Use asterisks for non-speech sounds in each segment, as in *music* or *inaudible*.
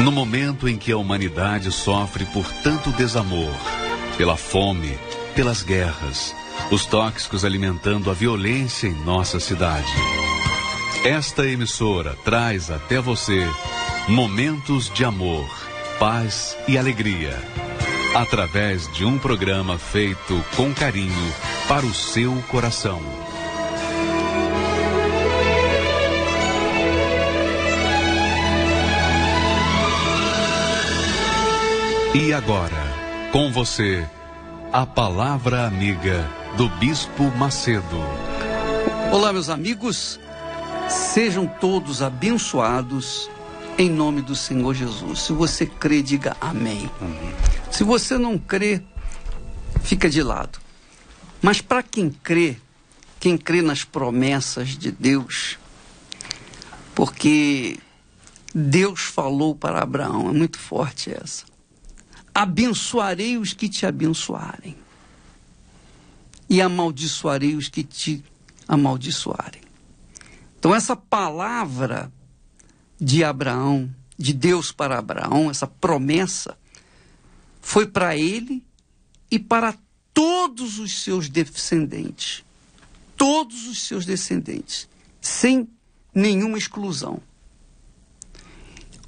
No momento em que a humanidade sofre por tanto desamor, pela fome, pelas guerras, os tóxicos alimentando a violência em nossa cidade. Esta emissora traz até você momentos de amor, paz e alegria, através de um programa feito com carinho para o seu coração. E agora, com você, a Palavra Amiga do Bispo Macedo. Olá, meus amigos, sejam todos abençoados em nome do Senhor Jesus. Se você crê, diga amém. Se você não crê, fica de lado. Mas para quem crê, quem crê nas promessas de Deus, porque Deus falou para Abraão, é muito forte essa abençoarei os que te abençoarem e amaldiçoarei os que te amaldiçoarem. Então, essa palavra de Abraão, de Deus para Abraão, essa promessa, foi para ele e para todos os seus descendentes. Todos os seus descendentes, sem nenhuma exclusão.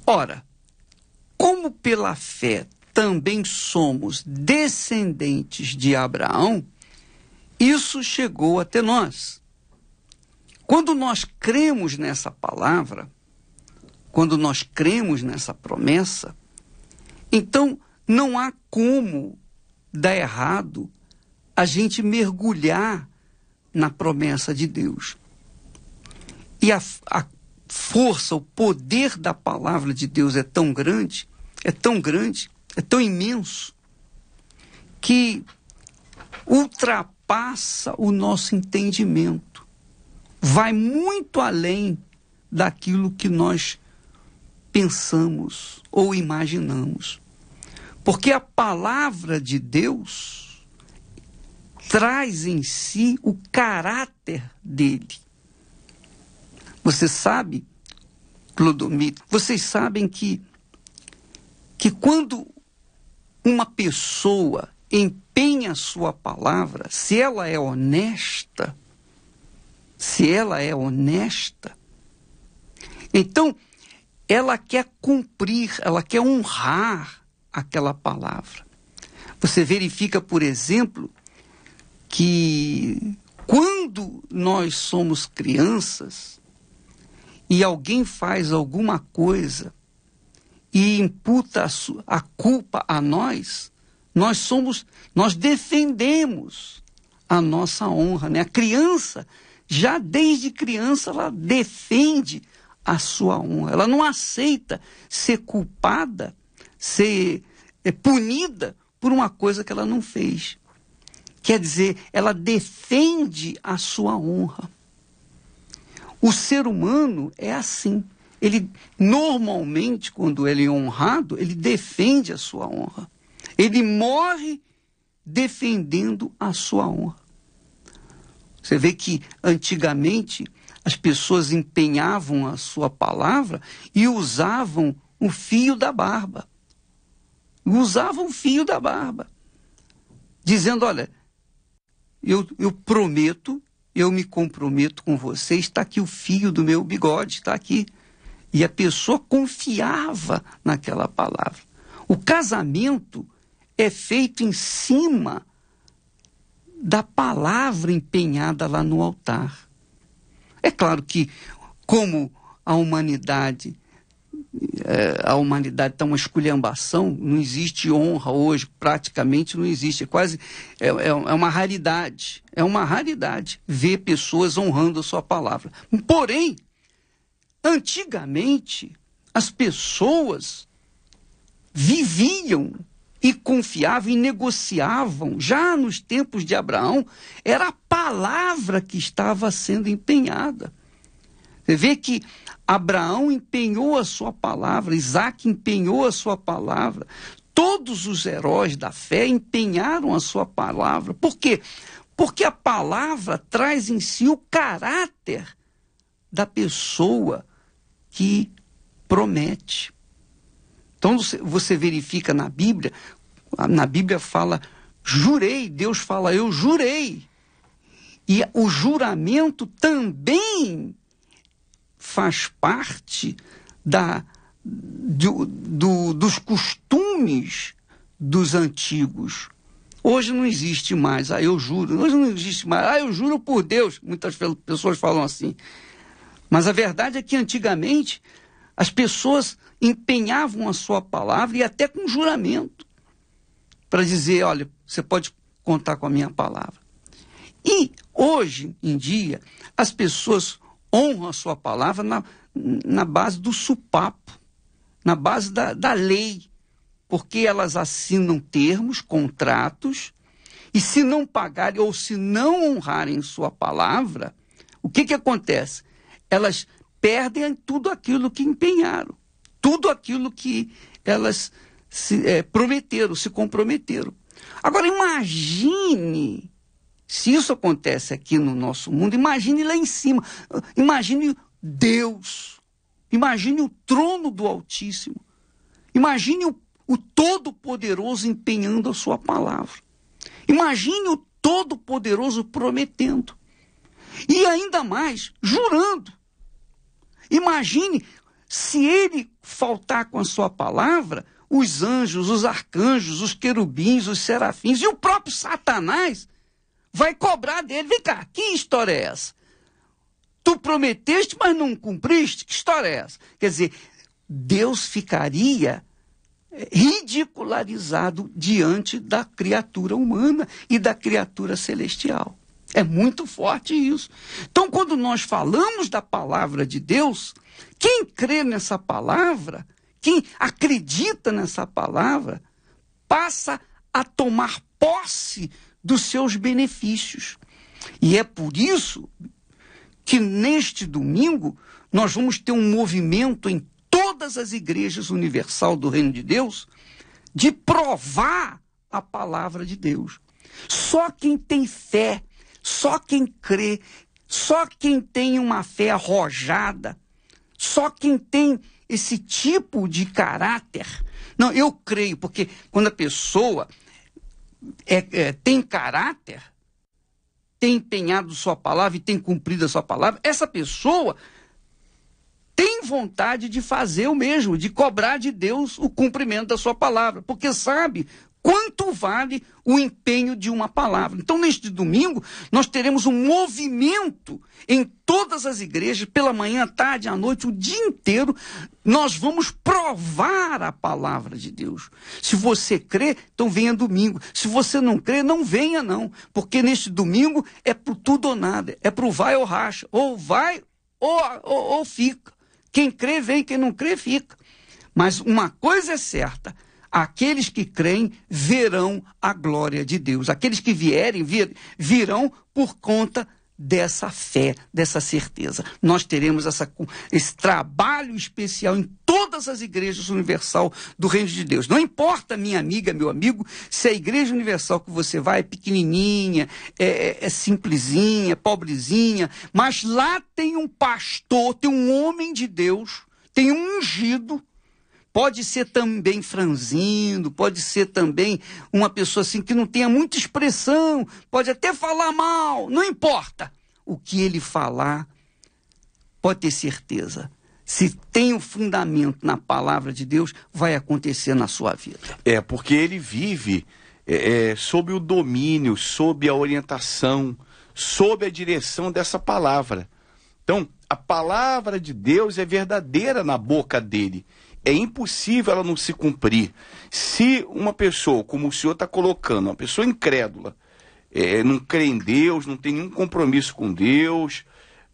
Ora, como pela fé também somos descendentes de Abraão, isso chegou até nós. Quando nós cremos nessa palavra, quando nós cremos nessa promessa, então não há como dar errado a gente mergulhar na promessa de Deus. E a, a força, o poder da palavra de Deus é tão grande, é tão grande, é tão imenso que ultrapassa o nosso entendimento, vai muito além daquilo que nós pensamos ou imaginamos. Porque a palavra de Deus traz em si o caráter dele. Você sabe, Clodomiro, vocês sabem que, que quando uma pessoa empenha sua palavra, se ela é honesta, se ela é honesta, então ela quer cumprir, ela quer honrar aquela palavra. Você verifica, por exemplo, que quando nós somos crianças e alguém faz alguma coisa e imputa a, culpa a nós, nós somos, nós defendemos a nossa honra, né? A criança, já desde criança, ela defende a sua honra. Ela não aceita ser culpada, ser é, punida por uma coisa que ela não fez. Quer dizer, ela defende a sua honra. O ser humano é assim ele normalmente, quando ele é honrado, ele defende a sua honra. Ele morre defendendo a sua honra. Você vê que antigamente as pessoas empenhavam a sua palavra e usavam o fio da barba. Usavam o fio da barba. Dizendo: Olha, eu, eu prometo, eu me comprometo com você, está aqui o fio do meu bigode, está aqui. E a pessoa confiava naquela palavra. O casamento é feito em cima da palavra empenhada lá no altar. É claro que, como a humanidade é, a humanidade está uma esculhambação, não existe honra hoje, praticamente não existe. É quase é, é, é uma raridade. É uma raridade ver pessoas honrando a sua palavra. Porém, Antigamente, as pessoas viviam e confiavam e negociavam. Já nos tempos de Abraão, era a palavra que estava sendo empenhada. Você vê que Abraão empenhou a sua palavra, Isaac empenhou a sua palavra, todos os heróis da fé empenharam a sua palavra. Por quê? Porque a palavra traz em si o caráter da pessoa que promete. Então você verifica na Bíblia, na Bíblia fala, jurei, Deus fala, eu jurei. E o juramento também faz parte da, do, do, dos costumes dos antigos. Hoje não existe mais, ah, eu juro. Hoje não existe mais, ah, eu juro por Deus. Muitas pessoas falam assim. Mas a verdade é que antigamente as pessoas empenhavam a sua palavra e até com juramento para dizer, olha, você pode contar com a minha palavra. E hoje em dia as pessoas honram a sua palavra na, na base do supapo, na base da, da lei, porque elas assinam termos, contratos, e se não pagarem ou se não honrarem sua palavra, o que, que acontece? elas perdem tudo aquilo que empenharam, tudo aquilo que elas se, é, prometeram, se comprometeram. Agora, imagine se isso acontece aqui no nosso mundo, imagine lá em cima, imagine Deus, imagine o trono do Altíssimo, imagine o, o Todo-Poderoso empenhando a sua palavra, imagine o Todo-Poderoso prometendo, e ainda mais jurando Imagine se ele faltar com a sua palavra, os anjos, os arcanjos, os querubins, os serafins e o próprio Satanás vai cobrar dele. Vem cá, que história é essa? Tu prometeste, mas não cumpriste? Que história é essa? Quer dizer, Deus ficaria eh, ridicularizado diante da criatura humana e da criatura celestial. É muito forte isso. Então, quando nós falamos da palavra de Deus, quem crê nessa palavra, quem acredita nessa palavra, passa a tomar posse dos seus benefícios. E é por isso que neste domingo nós vamos ter um movimento em todas as igrejas universal do Reino de Deus de provar a palavra de Deus. Só quem tem fé só quem crê, só quem tem uma fé arrojada, só quem tem esse tipo de caráter. Não, eu creio, porque quando a pessoa é, é, tem caráter, tem empenhado sua palavra e tem cumprido a sua palavra, essa pessoa tem vontade de fazer o mesmo, de cobrar de Deus o cumprimento da sua palavra, porque sabe quanto vale o empenho de uma palavra. Então, neste domingo, nós teremos um movimento em todas as igrejas, pela manhã, tarde, à noite, o dia inteiro. Nós vamos provar a palavra de Deus. Se você crê, então venha domingo. Se você não crê, não venha, não. Porque neste domingo é pro tudo ou nada. É pro vai ou racha. Ou vai ou, ou, ou fica. Quem crê, vem. Quem não crê, fica. Mas uma coisa é certa Aqueles que creem verão a glória de Deus. Aqueles que vierem, vir, virão por conta dessa fé, dessa certeza. Nós teremos essa, esse trabalho especial em todas as igrejas universal do Reino de Deus. Não importa, minha amiga, meu amigo, se a igreja universal que você vai é pequenininha, é, é, é simplesinha, pobrezinha, mas lá tem um pastor, tem um homem de Deus, tem um ungido Pode ser também franzindo, pode ser também uma pessoa assim que não tenha muita expressão, pode até falar mal, não importa. O que ele falar, pode ter certeza. Se tem o um fundamento na palavra de Deus, vai acontecer na sua vida. É, porque ele vive é, é, sob o domínio, sob a orientação, sob a direção dessa palavra. Então, a palavra de Deus é verdadeira na boca dele é impossível ela não se cumprir. Se uma pessoa, como o senhor está colocando, uma pessoa incrédula, é, não crê em Deus, não tem nenhum compromisso com Deus,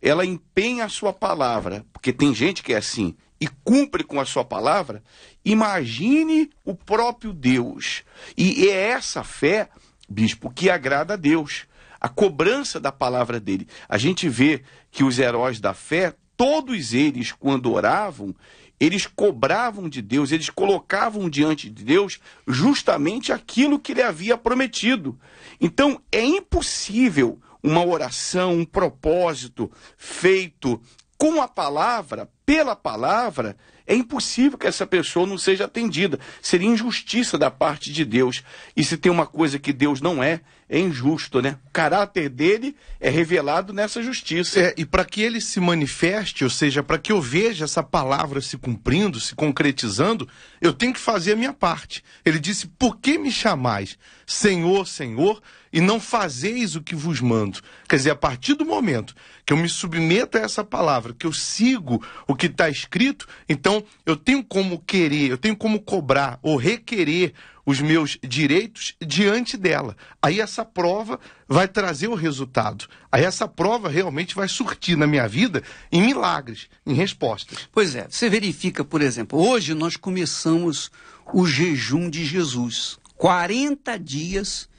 ela empenha a sua palavra, porque tem gente que é assim, e cumpre com a sua palavra, imagine o próprio Deus. E é essa fé, bispo, que agrada a Deus. A cobrança da palavra dele. A gente vê que os heróis da fé, todos eles, quando oravam, eles cobravam de Deus, eles colocavam diante de Deus justamente aquilo que ele havia prometido. Então é impossível uma oração, um propósito feito com a palavra pela palavra, é impossível que essa pessoa não seja atendida. Seria injustiça da parte de Deus. E se tem uma coisa que Deus não é, é injusto, né? O caráter dele é revelado nessa justiça. É, e para que ele se manifeste, ou seja, para que eu veja essa palavra se cumprindo, se concretizando, eu tenho que fazer a minha parte. Ele disse: Por que me chamais, Senhor, Senhor, e não fazeis o que vos mando? Quer dizer, a partir do momento que eu me submeto a essa palavra, que eu sigo o que está escrito, então eu tenho como querer, eu tenho como cobrar ou requerer os meus direitos diante dela. Aí essa prova vai trazer o resultado. Aí essa prova realmente vai surtir na minha vida em milagres, em respostas. Pois é, você verifica, por exemplo, hoje nós começamos o jejum de Jesus. 40 dias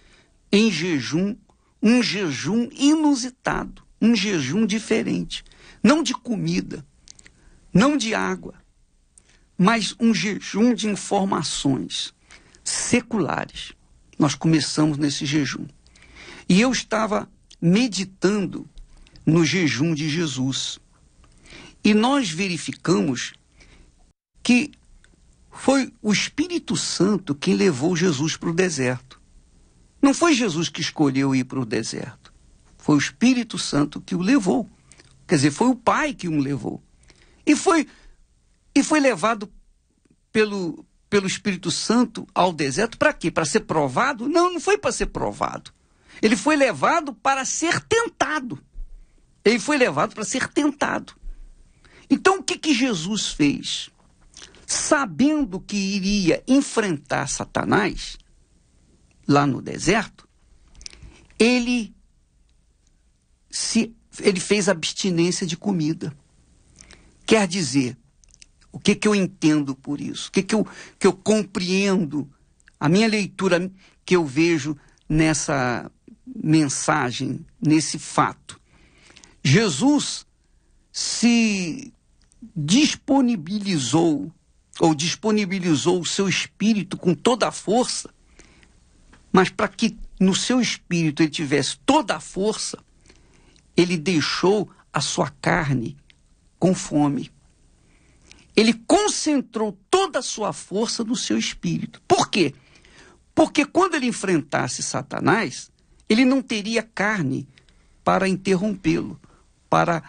em jejum, um jejum inusitado, um jejum diferente. Não de comida, não de água, mas um jejum de informações seculares. Nós começamos nesse jejum. E eu estava meditando no jejum de Jesus. E nós verificamos que foi o Espírito Santo quem levou Jesus para o deserto. Não foi Jesus que escolheu ir para o deserto. Foi o Espírito Santo que o levou. Quer dizer, foi o Pai que o levou. E foi, e foi levado pelo, pelo Espírito Santo ao deserto para quê? Para ser provado? Não, não foi para ser provado. Ele foi levado para ser tentado. Ele foi levado para ser tentado. Então o que, que Jesus fez? Sabendo que iria enfrentar Satanás lá no deserto, ele se ele fez abstinência de comida. Quer dizer, o que, que eu entendo por isso? O que, que, eu, que eu compreendo? A minha leitura que eu vejo nessa mensagem, nesse fato. Jesus se disponibilizou ou disponibilizou o seu espírito com toda a força, mas para que no seu espírito ele tivesse toda a força, ele deixou a sua carne com fome. Ele concentrou toda a sua força no seu espírito. Por quê? Porque quando ele enfrentasse Satanás, ele não teria carne para interrompê-lo, para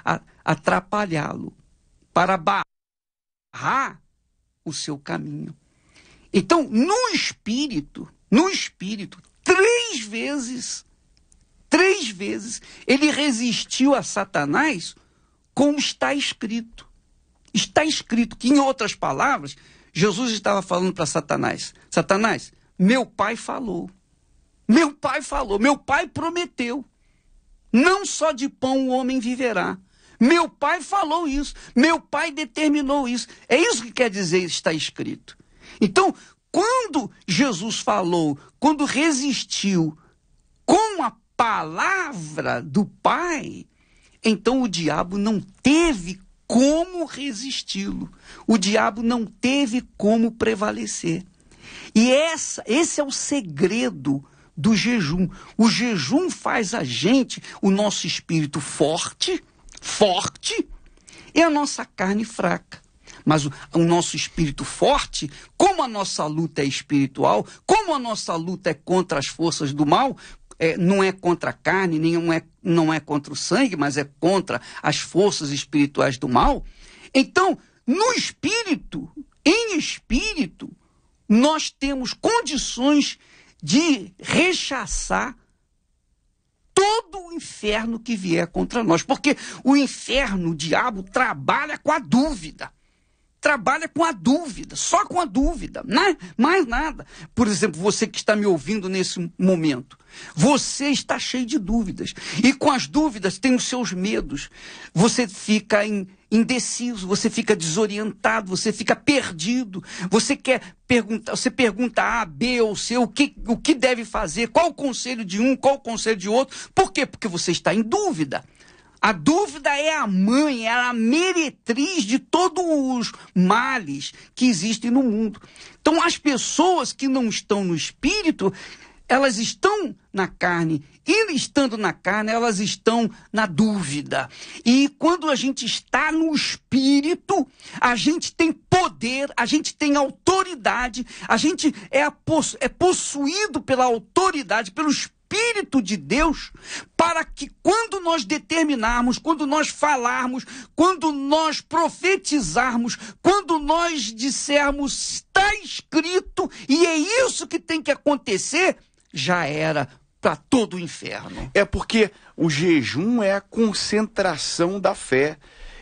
atrapalhá-lo, para barrar o seu caminho. Então, no espírito, no espírito, três vezes, três vezes, ele resistiu a Satanás como está escrito. Está escrito que, em outras palavras, Jesus estava falando para Satanás: Satanás, meu pai falou. Meu pai falou, meu pai prometeu. Não só de pão o homem viverá. Meu pai falou isso, meu pai determinou isso. É isso que quer dizer está escrito. Então, quando Jesus falou, quando resistiu com a palavra do pai, então o diabo não teve como resisti-lo. O diabo não teve como prevalecer. E essa, esse é o segredo do jejum. O jejum faz a gente, o nosso espírito forte, forte, e a nossa carne fraca. Mas o, o, nosso espírito forte, como a nossa luta é espiritual, como a nossa luta é contra as forças do mal, é, não é contra a carne, nem é, não é contra o sangue, mas é contra as forças espirituais do mal. Então, no espírito, em espírito, nós temos condições de rechaçar todo o inferno que vier contra nós, porque o inferno, o diabo, trabalha com a dúvida trabalha com a dúvida, só com a dúvida, né? mais nada. Por exemplo, você que está me ouvindo nesse momento, você está cheio de dúvidas. E com as dúvidas tem os seus medos. Você fica indeciso, você fica desorientado, você fica perdido. Você quer perguntar, você pergunta A, B ou C, o que, o que deve fazer, qual o conselho de um, qual o conselho de outro. Por quê? Porque você está em dúvida. A dúvida é a mãe, ela é a meretriz de todos os males que existem no mundo. Então, as pessoas que não estão no espírito, elas estão na carne. E estando na carne, elas estão na dúvida. E quando a gente está no espírito, a gente tem poder, a gente tem autoridade, a gente é, é possuído pela autoridade, pelo espírito Espírito de Deus para que quando nós determinarmos, quando nós falarmos, quando nós profetizarmos, quando nós dissermos está escrito e é isso que tem que acontecer, já era para todo o inferno. É porque o jejum é a concentração da fé.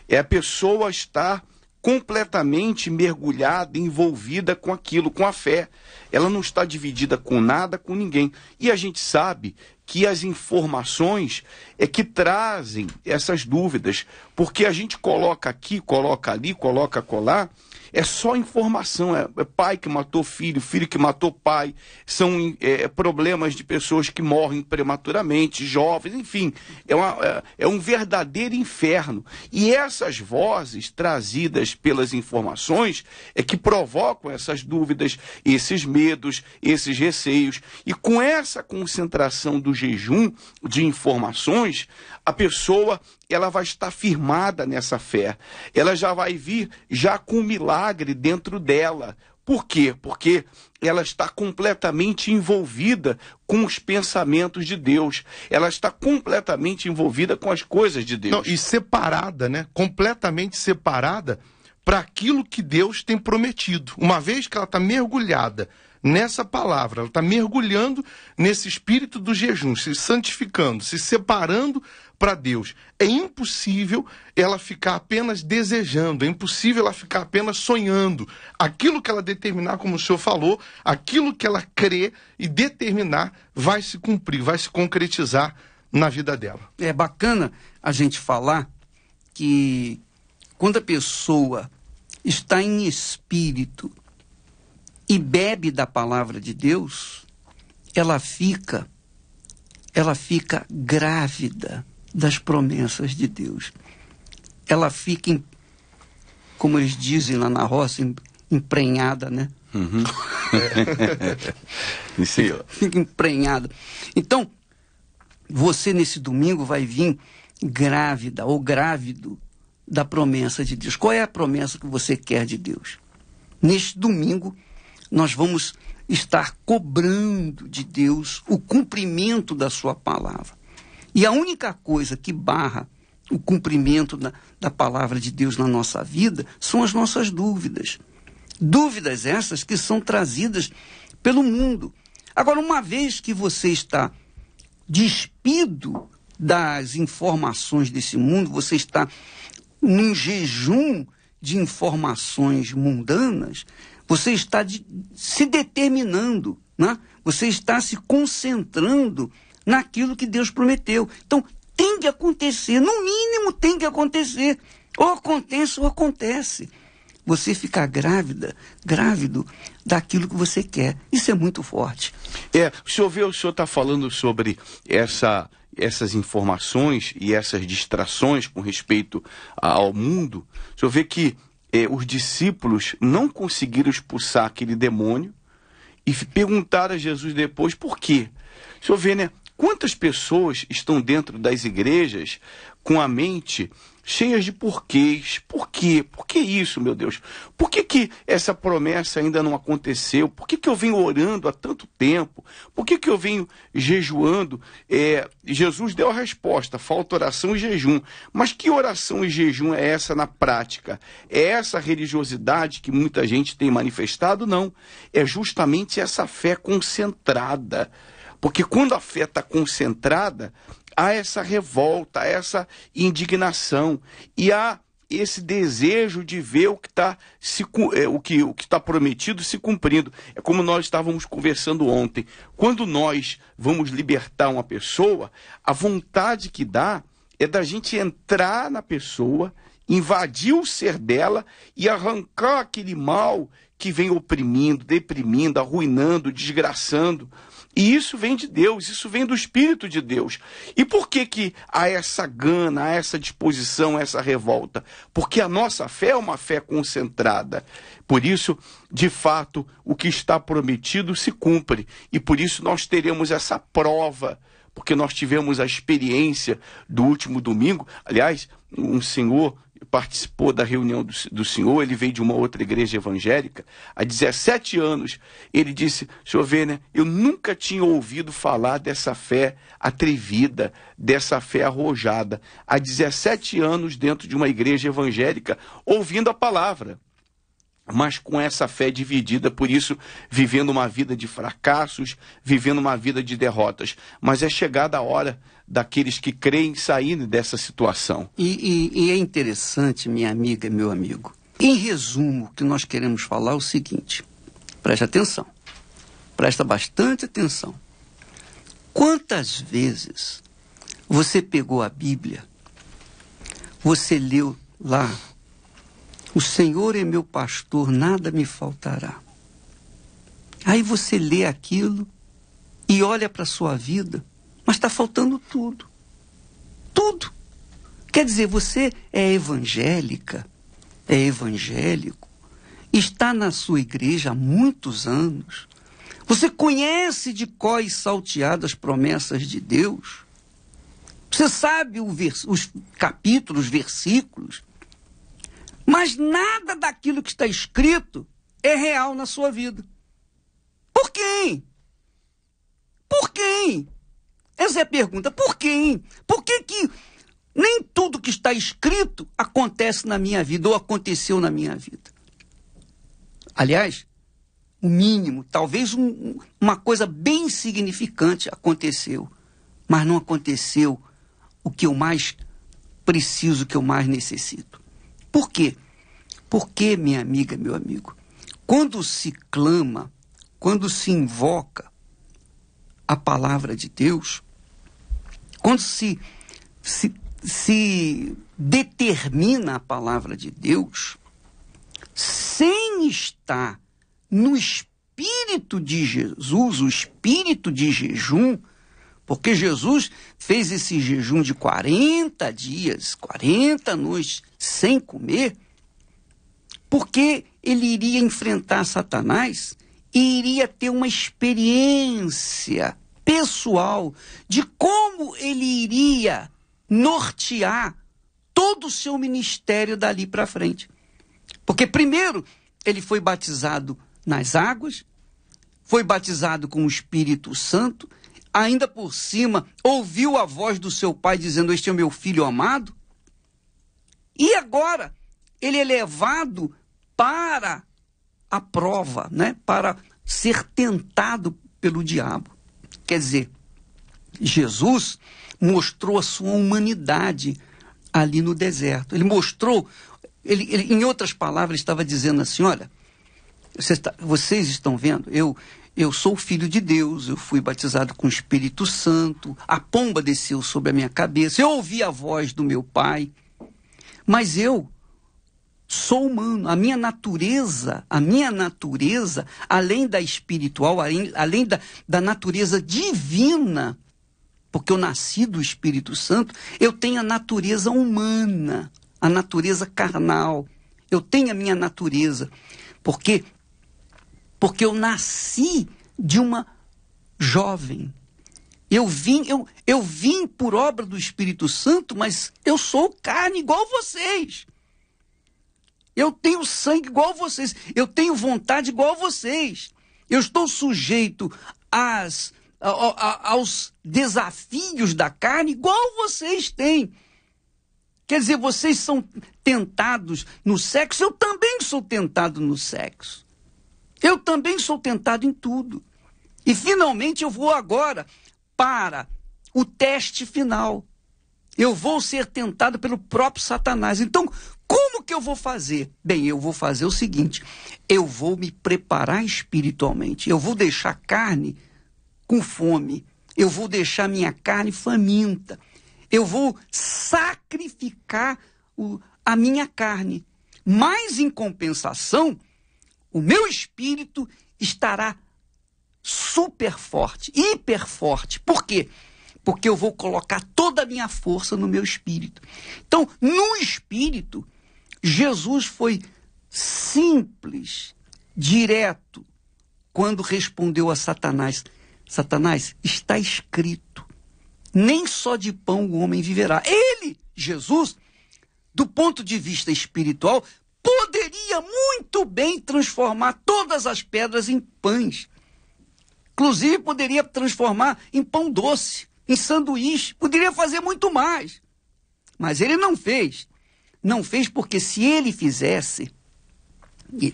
É a pessoa estar completamente mergulhada, envolvida com aquilo, com a fé. Ela não está dividida com nada, com ninguém. E a gente sabe que as informações é que trazem essas dúvidas, porque a gente coloca aqui, coloca ali, coloca colar é só informação. É, é pai que matou filho, filho que matou pai. São é, é problemas de pessoas que morrem prematuramente, jovens, enfim. É, uma, é, é um verdadeiro inferno. E essas vozes trazidas pelas informações é que provocam essas dúvidas, esses medos, esses receios. E com essa concentração do jejum de informações, a pessoa ela vai estar firmada nessa fé. Ela já vai vir já com um milagre dentro dela. Por quê? Porque ela está completamente envolvida com os pensamentos de Deus. Ela está completamente envolvida com as coisas de Deus. Não, e separada, né? Completamente separada para aquilo que Deus tem prometido. Uma vez que ela está mergulhada nessa palavra, ela está mergulhando nesse espírito do jejum, se santificando, se separando para Deus. É impossível ela ficar apenas desejando, é impossível ela ficar apenas sonhando. Aquilo que ela determinar, como o senhor falou, aquilo que ela crê e determinar vai se cumprir, vai se concretizar na vida dela. É bacana a gente falar que quando a pessoa está em espírito e bebe da palavra de Deus, ela fica ela fica grávida das promessas de Deus. Ela fica, em, como eles dizem lá na roça, emprenhada, né? Uhum. fica, *laughs* fica emprenhada. Então, você nesse domingo vai vir grávida ou grávido da promessa de Deus. Qual é a promessa que você quer de Deus? Neste domingo, nós vamos estar cobrando de Deus o cumprimento da sua palavra. E a única coisa que barra o cumprimento da, da palavra de Deus na nossa vida são as nossas dúvidas. Dúvidas essas que são trazidas pelo mundo. Agora, uma vez que você está despido das informações desse mundo, você está num jejum de informações mundanas, você está de, se determinando, né? você está se concentrando naquilo que Deus prometeu. Então, tem que acontecer, no mínimo tem que acontecer. Ou acontece ou acontece. Você ficar grávida, grávido daquilo que você quer. Isso é muito forte. É, o senhor vê, o senhor está falando sobre essa, essas informações e essas distrações com respeito ao mundo. O senhor vê que é, os discípulos não conseguiram expulsar aquele demônio e perguntaram a Jesus depois por quê. O senhor vê, né? Quantas pessoas estão dentro das igrejas com a mente cheias de porquês. Por quê? Por que isso, meu Deus? Por que, que essa promessa ainda não aconteceu? Por que, que eu venho orando há tanto tempo? Por que, que eu venho jejuando? É, Jesus deu a resposta: falta oração e jejum. Mas que oração e jejum é essa na prática? É essa religiosidade que muita gente tem manifestado? Não. É justamente essa fé concentrada porque quando a fé está concentrada, há essa revolta, há essa indignação e há esse desejo de ver o que está é, o que o que está prometido se cumprindo. É como nós estávamos conversando ontem. Quando nós vamos libertar uma pessoa, a vontade que dá é da gente entrar na pessoa, invadir o ser dela e arrancar aquele mal que vem oprimindo, deprimindo, arruinando, desgraçando. E isso vem de Deus, isso vem do Espírito de Deus. E por que, que há essa gana, há essa disposição, essa revolta? Porque a nossa fé é uma fé concentrada. Por isso, de fato, o que está prometido se cumpre. E por isso nós teremos essa prova porque nós tivemos a experiência do último domingo. Aliás, um senhor participou da reunião do, do senhor, ele veio de uma outra igreja evangélica. Há 17 anos, ele disse: Senhor Werner, eu nunca tinha ouvido falar dessa fé atrevida, dessa fé arrojada. Há 17 anos, dentro de uma igreja evangélica, ouvindo a palavra mas com essa fé dividida, por isso vivendo uma vida de fracassos, vivendo uma vida de derrotas. Mas é chegada a hora daqueles que creem sair dessa situação. E, e, e é interessante, minha amiga, meu amigo. Em resumo, o que nós queremos falar é o seguinte: preste atenção, presta bastante atenção. Quantas vezes você pegou a Bíblia, você leu lá o Senhor é meu pastor, nada me faltará. Aí você lê aquilo e olha para a sua vida, mas está faltando tudo. Tudo. Quer dizer, você é evangélica, é evangélico, está na sua igreja há muitos anos, você conhece de có e salteado as promessas de Deus, você sabe vers os capítulos, versículos, mas nada daquilo que está escrito é real na sua vida. Por quem? Por quem? Essa é a pergunta. Por quem? Por que, que nem tudo que está escrito acontece na minha vida ou aconteceu na minha vida? Aliás, o mínimo, talvez um, uma coisa bem significante aconteceu, mas não aconteceu o que eu mais preciso, o que eu mais necessito. Por quê? Porque, minha amiga, meu amigo, quando se clama, quando se invoca a palavra de Deus, quando se, se, se determina a palavra de Deus, sem estar no espírito de Jesus, o espírito de jejum, porque Jesus fez esse jejum de 40 dias, 40 noites, sem comer, porque ele iria enfrentar Satanás e iria ter uma experiência pessoal de como ele iria nortear todo o seu ministério dali para frente. Porque, primeiro, ele foi batizado nas águas, foi batizado com o Espírito Santo, ainda por cima ouviu a voz do seu pai dizendo: Este é o meu filho amado. E agora ele é levado para a prova, né? Para ser tentado pelo diabo. Quer dizer, Jesus mostrou a sua humanidade ali no deserto. Ele mostrou, ele, ele em outras palavras, ele estava dizendo assim: olha, vocês, vocês estão vendo, eu, eu sou filho de Deus, eu fui batizado com o Espírito Santo, a pomba desceu sobre a minha cabeça, eu ouvi a voz do meu pai mas eu sou humano, a minha natureza, a minha natureza, além da espiritual, além, além da, da natureza divina, porque eu nasci do Espírito Santo, eu tenho a natureza humana, a natureza carnal. Eu tenho a minha natureza, porque porque eu nasci de uma jovem, eu vim, eu, eu vim por obra do Espírito Santo, mas eu sou carne igual vocês. Eu tenho sangue igual vocês. Eu tenho vontade igual vocês. Eu estou sujeito às, a, a, aos desafios da carne igual vocês têm. Quer dizer, vocês são tentados no sexo, eu também sou tentado no sexo. Eu também sou tentado em tudo. E finalmente eu vou agora para o teste final. Eu vou ser tentado pelo próprio Satanás. Então, como que eu vou fazer? Bem, eu vou fazer o seguinte: eu vou me preparar espiritualmente, eu vou deixar a carne com fome, eu vou deixar minha carne faminta, eu vou sacrificar o, a minha carne. Mas, em compensação, o meu espírito estará super forte, hiper forte. Por quê? Porque eu vou colocar toda a minha força no meu espírito. Então, no espírito, Jesus foi simples, direto, quando respondeu a Satanás: Satanás, está escrito, nem só de pão o homem viverá. Ele, Jesus, do ponto de vista espiritual, poderia muito bem transformar todas as pedras em pães. Inclusive, poderia transformar em pão doce, em sanduíche, poderia fazer muito mais. Mas ele não fez. Não fez porque se ele fizesse,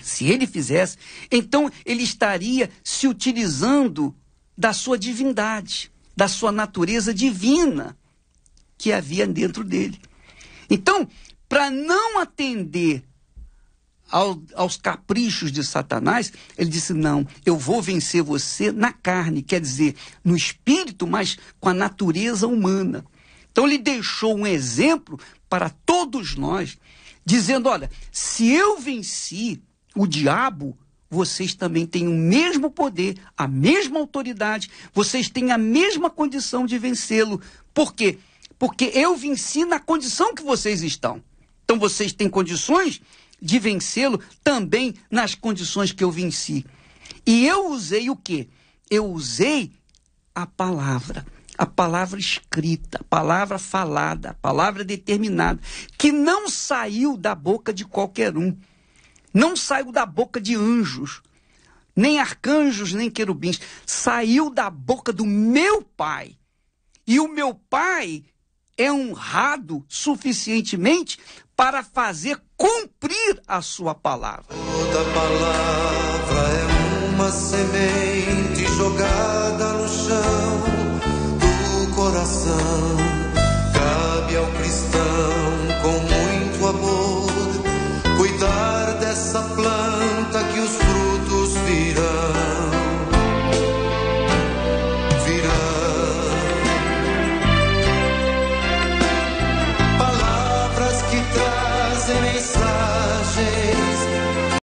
se ele fizesse, então ele estaria se utilizando da sua divindade, da sua natureza divina que havia dentro dele. Então, para não atender ao, aos caprichos de Satanás, ele disse: Não, eu vou vencer você na carne, quer dizer, no espírito, mas com a natureza humana. Então, ele deixou um exemplo para todos nós, dizendo: Olha, se eu venci o diabo, vocês também têm o mesmo poder, a mesma autoridade, vocês têm a mesma condição de vencê-lo. Por quê? Porque eu venci na condição que vocês estão. Então vocês têm condições de vencê-lo também nas condições que eu venci. E eu usei o quê? Eu usei a palavra, a palavra escrita, a palavra falada, a palavra determinada, que não saiu da boca de qualquer um. Não saiu da boca de anjos, nem arcanjos, nem querubins. Saiu da boca do meu pai. E o meu pai é honrado suficientemente para fazer cumprir a sua palavra. Toda palavra é uma semente jogada no chão do coração. Cabe ao cristão como